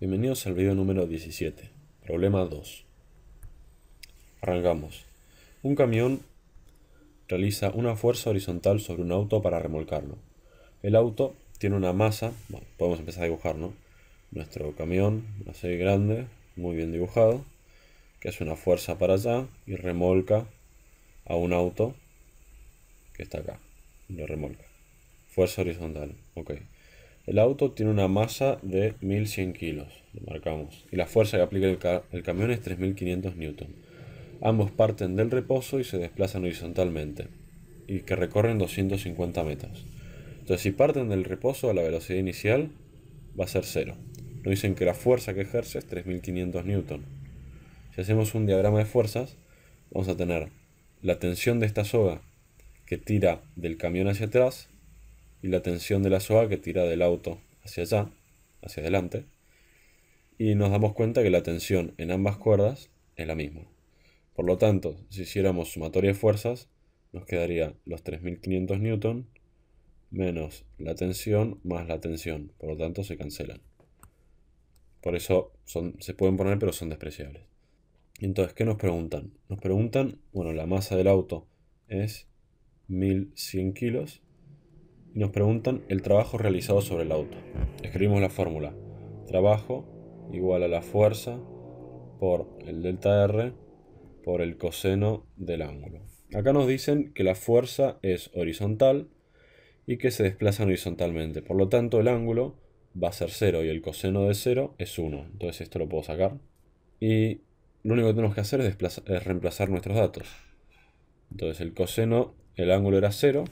Bienvenidos al video número 17, problema 2. Arrancamos. Un camión realiza una fuerza horizontal sobre un auto para remolcarlo. El auto tiene una masa, bueno, podemos empezar a dibujar, ¿no? Nuestro camión, serie grande, muy bien dibujado, que hace una fuerza para allá y remolca a un auto que está acá, lo remolca. Fuerza horizontal, ok. El auto tiene una masa de 1100 kilos, lo marcamos, y la fuerza que aplica el, camión es 3500 newton. Ambos parten del reposo y se desplazan horizontalmente, y que recorren 250 metros. Entonces, si parten del reposo a la velocidad inicial, va a ser cero. Nos dicen que la fuerza que ejerce es 3500 newton. Si hacemos un diagrama de fuerzas, vamos a tener la tensión de esta soga que tira del camión hacia atrás y la tensión de la soga que tira del auto hacia allá, hacia adelante, y nos damos cuenta que la tensión en ambas cuerdas es la misma. Por lo tanto, si hiciéramos sumatoria de fuerzas, nos quedaría los 3500 newton menos la tensión más la tensión, por lo tanto se cancelan. Por eso son, se pueden poner pero son despreciables. Entonces, ¿qué nos preguntan? Nos preguntan, bueno, la masa del auto es 1100 kilos y nos preguntan el trabajo realizado sobre el auto. Escribimos la fórmula. Trabajo igual a la fuerza por el delta R por el coseno del ángulo. Acá nos dicen que la fuerza es horizontal y que se desplazan horizontalmente. Por lo tanto, el ángulo va a ser 0 y el coseno de 0 es 1. Entonces esto lo puedo sacar. Y lo único que tenemos que hacer es, reemplazar nuestros datos. Entonces el coseno, el ángulo era 0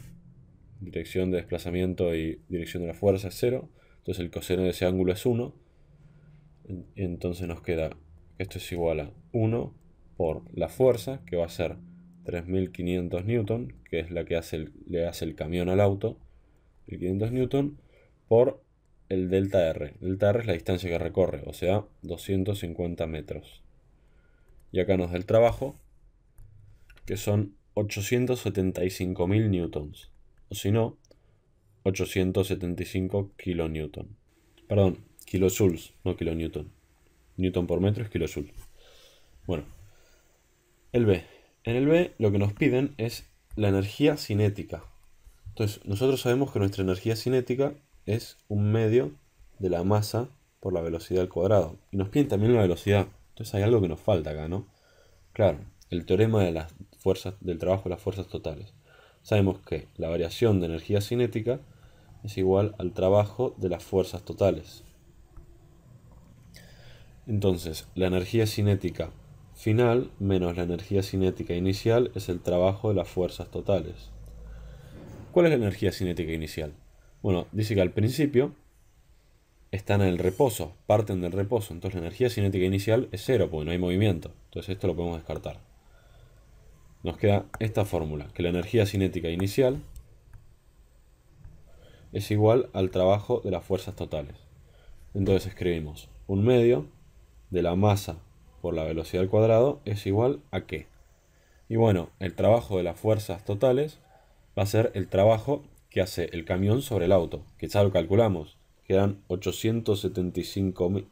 dirección de desplazamiento y dirección de la fuerza es 0, entonces el coseno de ese ángulo es 1, entonces nos queda esto es igual a 1 por la fuerza, que va a ser 3500 newton, que es la que hace le hace el camión al auto, 500 newton, por el delta R. Delta R es la distancia que recorre, o sea, 250 metros. Y acá nos da el trabajo, que son 875.000 newtons o si no, 875 kN. Perdón, kilojoules, no kilonewton. Newton por metro es kilojoule. Bueno, el B. En el B lo que nos piden es la energía cinética. Entonces, nosotros sabemos que nuestra energía cinética es un medio de la masa por la velocidad al cuadrado. Y nos piden también la velocidad. Entonces hay algo que nos falta acá, ¿no? Claro, el teorema de las fuerzas, del trabajo de las fuerzas totales sabemos que la variación de energía cinética es igual al trabajo de las fuerzas totales. Entonces, la energía cinética final menos la energía cinética inicial es el trabajo de las fuerzas totales. ¿Cuál es la energía cinética inicial? Bueno, dice que al principio están en el reposo, parten del reposo, entonces la energía cinética inicial es cero porque no hay movimiento, entonces esto lo podemos descartar nos queda esta fórmula, que la energía cinética inicial es igual al trabajo de las fuerzas totales. Entonces escribimos un medio de la masa por la velocidad al cuadrado es igual a qué. Y bueno, el trabajo de las fuerzas totales va a ser el trabajo que hace el camión sobre el auto, que ya lo calculamos, que eran 875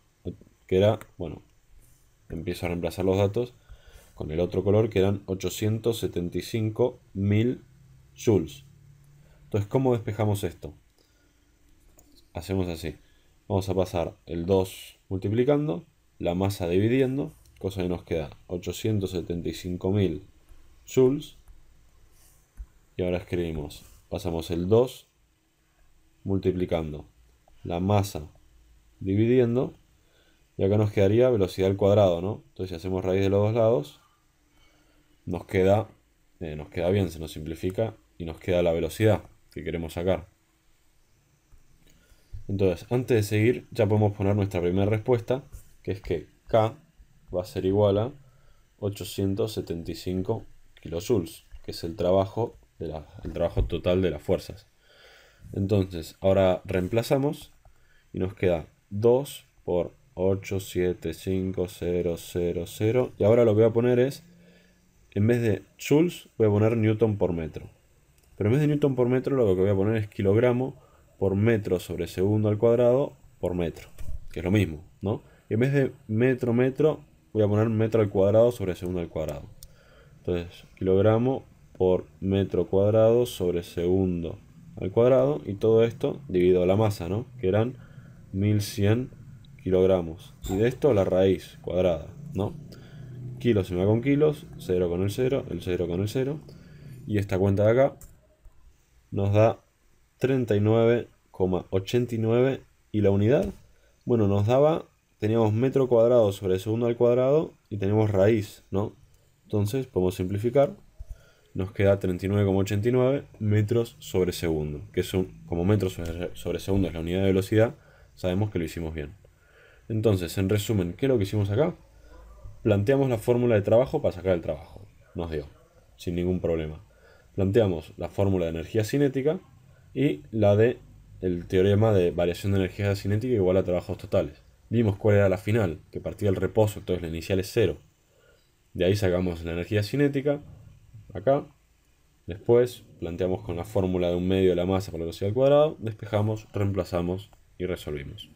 que era, bueno, empiezo a reemplazar los datos, con el otro color que eran 875.000 joules. Entonces, ¿cómo despejamos esto? Hacemos así. Vamos a pasar el 2 multiplicando, la masa dividiendo, cosa que nos queda 875.000 joules. Y ahora escribimos, pasamos el 2 multiplicando, la masa dividiendo, y acá nos quedaría velocidad al cuadrado, ¿no? Entonces si hacemos raíz de los dos lados, nos queda, eh, nos queda bien, se nos simplifica y nos queda la velocidad que queremos sacar. Entonces, antes de seguir, ya podemos poner nuestra primera respuesta, que es que K va a ser igual a 875 kilojoules, que es el trabajo, de la, el trabajo total de las fuerzas. Entonces, ahora reemplazamos y nos queda 2 por 875000, Y ahora lo que voy a poner es en vez de joules voy a poner newton por metro. Pero en vez de newton por metro lo que voy a poner es kilogramo por metro sobre segundo al cuadrado por metro, que es lo mismo, ¿no? Y en vez de metro metro voy a poner metro al cuadrado sobre segundo al cuadrado. Entonces, kilogramo por metro cuadrado sobre segundo al cuadrado y todo esto dividido la masa, ¿no? Que eran 1100 kilogramos. Y de esto la raíz cuadrada, ¿no? Kilos se me va con kilos, 0 con el 0, el 0 con el 0. Y esta cuenta de acá nos da 39,89 y la unidad. Bueno, nos daba, teníamos metro cuadrado sobre segundo al cuadrado y tenemos raíz, ¿no? Entonces podemos simplificar, nos queda 39,89 metros sobre segundo, que es como metros sobre segundo es la unidad de velocidad, sabemos que lo hicimos bien. Entonces, en resumen, ¿qué es lo que hicimos acá? Planteamos la fórmula de trabajo para sacar el trabajo. Nos dio, sin ningún problema. Planteamos la fórmula de energía cinética y la de el teorema de variación de energía cinética igual a trabajos totales. Vimos cuál era la final, que partía del reposo, entonces la inicial es cero. De ahí sacamos la energía cinética, acá. Después planteamos con la fórmula de un medio de la masa por la velocidad al cuadrado, despejamos, reemplazamos y resolvimos.